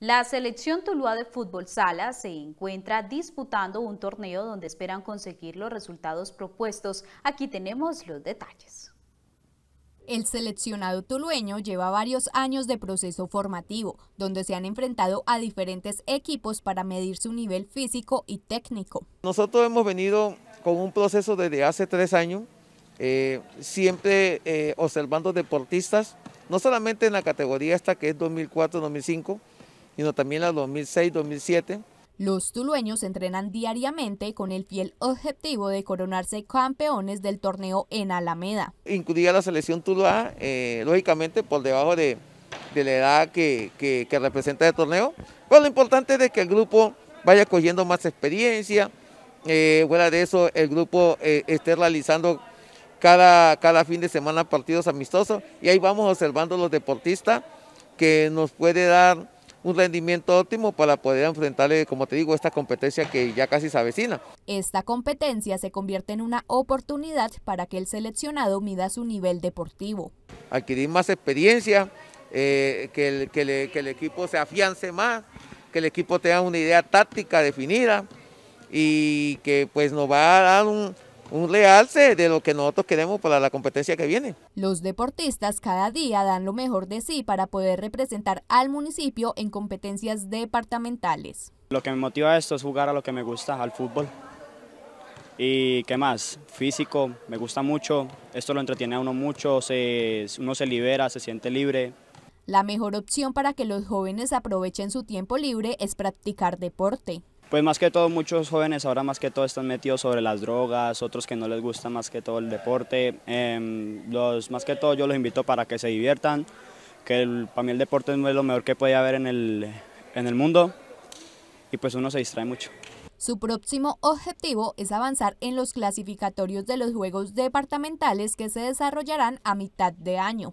La selección Tuluá de fútbol sala se encuentra disputando un torneo donde esperan conseguir los resultados propuestos. Aquí tenemos los detalles. El seleccionado tulueño lleva varios años de proceso formativo, donde se han enfrentado a diferentes equipos para medir su nivel físico y técnico. Nosotros hemos venido con un proceso desde hace tres años, eh, siempre eh, observando deportistas, no solamente en la categoría esta que es 2004-2005, sino también la 2006, 2007. Los tulueños entrenan diariamente con el fiel objetivo de coronarse campeones del torneo en Alameda. Incluía la selección tuluá, eh, lógicamente por debajo de, la edad que, representa el torneo, pero lo importante es que el grupo vaya cogiendo más experiencia, eh, fuera de eso el grupo eh, esté realizando cada, cada fin de semana partidos amistosos y ahí vamos observando los deportistas que nos puede dar un rendimiento óptimo para poder enfrentarle, como te digo, esta competencia que ya casi se avecina. Esta competencia se convierte en una oportunidad para que el seleccionado mida su nivel deportivo. Adquirir más experiencia, eh, que, el, que el equipo se afiance más, que el equipo tenga una idea táctica definida y que pues nos va a dar un, un realce de lo que nosotros queremos para la competencia que viene. Los deportistas cada día dan lo mejor de sí para poder representar al municipio en competencias departamentales. Lo que me motiva esto es jugar a lo que me gusta, al fútbol. Y qué más, físico, me gusta mucho, esto lo entretiene a uno mucho, uno se libera, se siente libre, la mejor opción para que los jóvenes aprovechen su tiempo libre es practicar deporte pues más que todo muchos jóvenes ahora más que todo están metidos sobre las drogas, otros que no les gusta más que todo el deporte. Em, los, más que todo yo los invito para que se diviertan, que para mí el deporte es lo mejor que puede haber en el, en el mundo y pues uno se distrae mucho. Su próximo objetivo es avanzar en los clasificatorios de los Juegos Departamentales que se desarrollarán a mitad de año.